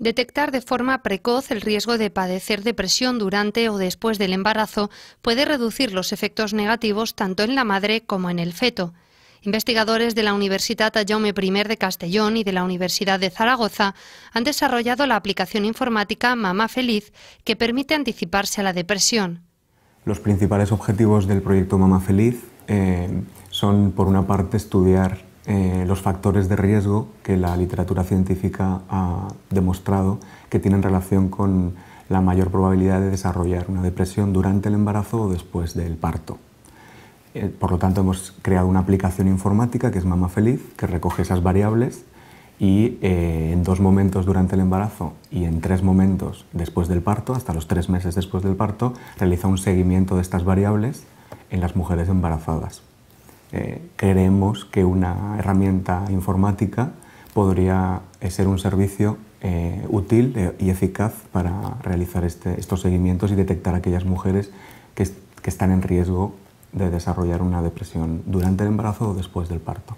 Detectar de forma precoz el riesgo de padecer depresión durante o después del embarazo puede reducir los efectos negativos tanto en la madre como en el feto. Investigadores de la Universidad Jaume I de Castellón y de la Universidad de Zaragoza han desarrollado la aplicación informática Mamá Feliz que permite anticiparse a la depresión. Los principales objetivos del proyecto Mamá Feliz eh, son, por una parte, estudiar eh, los factores de riesgo que la literatura científica ha demostrado que tienen relación con la mayor probabilidad de desarrollar una depresión durante el embarazo o después del parto. Eh, por lo tanto, hemos creado una aplicación informática que es Mama Feliz, que recoge esas variables y eh, en dos momentos durante el embarazo y en tres momentos después del parto, hasta los tres meses después del parto, realiza un seguimiento de estas variables en las mujeres embarazadas. Eh, creemos que una herramienta informática podría eh, ser un servicio eh, útil y eficaz para realizar este, estos seguimientos y detectar a aquellas mujeres que están en riesgo de desarrollar una depresión durante el embarazo o después del parto.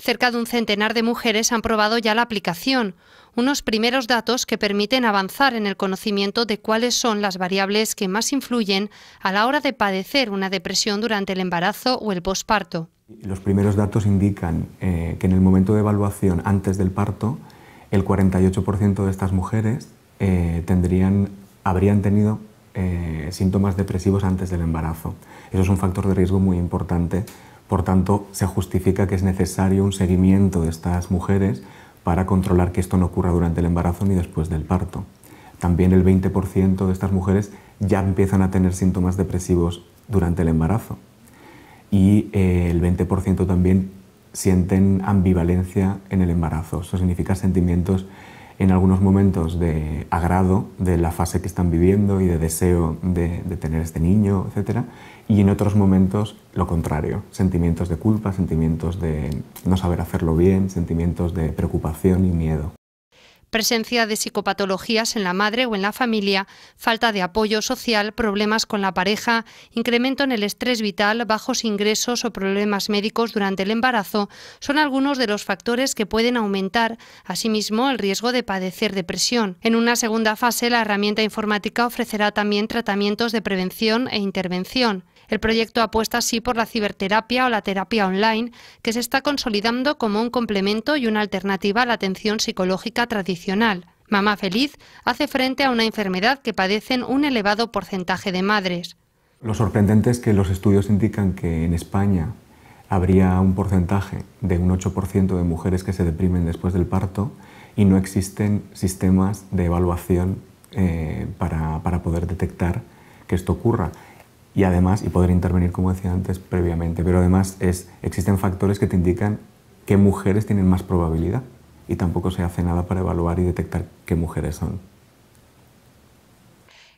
Cerca de un centenar de mujeres han probado ya la aplicación, unos primeros datos que permiten avanzar en el conocimiento de cuáles son las variables que más influyen a la hora de padecer una depresión durante el embarazo o el posparto. Los primeros datos indican eh, que en el momento de evaluación antes del parto, el 48% de estas mujeres eh, habrían tenido eh, síntomas depresivos antes del embarazo. Eso es un factor de riesgo muy importante por tanto, se justifica que es necesario un seguimiento de estas mujeres para controlar que esto no ocurra durante el embarazo ni después del parto. También el 20% de estas mujeres ya empiezan a tener síntomas depresivos durante el embarazo. Y eh, el 20% también sienten ambivalencia en el embarazo. Eso significa sentimientos en algunos momentos de agrado de la fase que están viviendo y de deseo de, tener este niño, etc. Y en otros momentos lo contrario, sentimientos de culpa, sentimientos de no saber hacerlo bien, sentimientos de preocupación y miedo presencia de psicopatologías en la madre o en la familia, falta de apoyo social, problemas con la pareja, incremento en el estrés vital, bajos ingresos o problemas médicos durante el embarazo son algunos de los factores que pueden aumentar, asimismo, el riesgo de padecer depresión. En una segunda fase, la herramienta informática ofrecerá también tratamientos de prevención e intervención. El proyecto apuesta así por la ciberterapia o la terapia online, que se está consolidando como un complemento y una alternativa a la atención psicológica tradicional. Mamá Feliz hace frente a una enfermedad que padecen un elevado porcentaje de madres. Lo sorprendente es que los estudios indican que en España habría un porcentaje de un 8% de mujeres que se deprimen después del parto y no existen sistemas de evaluación eh, para poder detectar que esto ocurra y además, y poder intervenir como decía antes previamente, pero además existen factores que te indican qué mujeres tienen más probabilidad y tampoco se hace nada para evaluar y detectar qué mujeres son.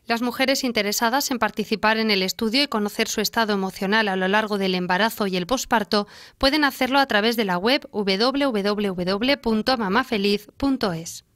Las mujeres interesadas en participar en el estudio y conocer su estado emocional a lo largo del embarazo y el posparto pueden hacerlo a través de la web www.mamafeliz.es.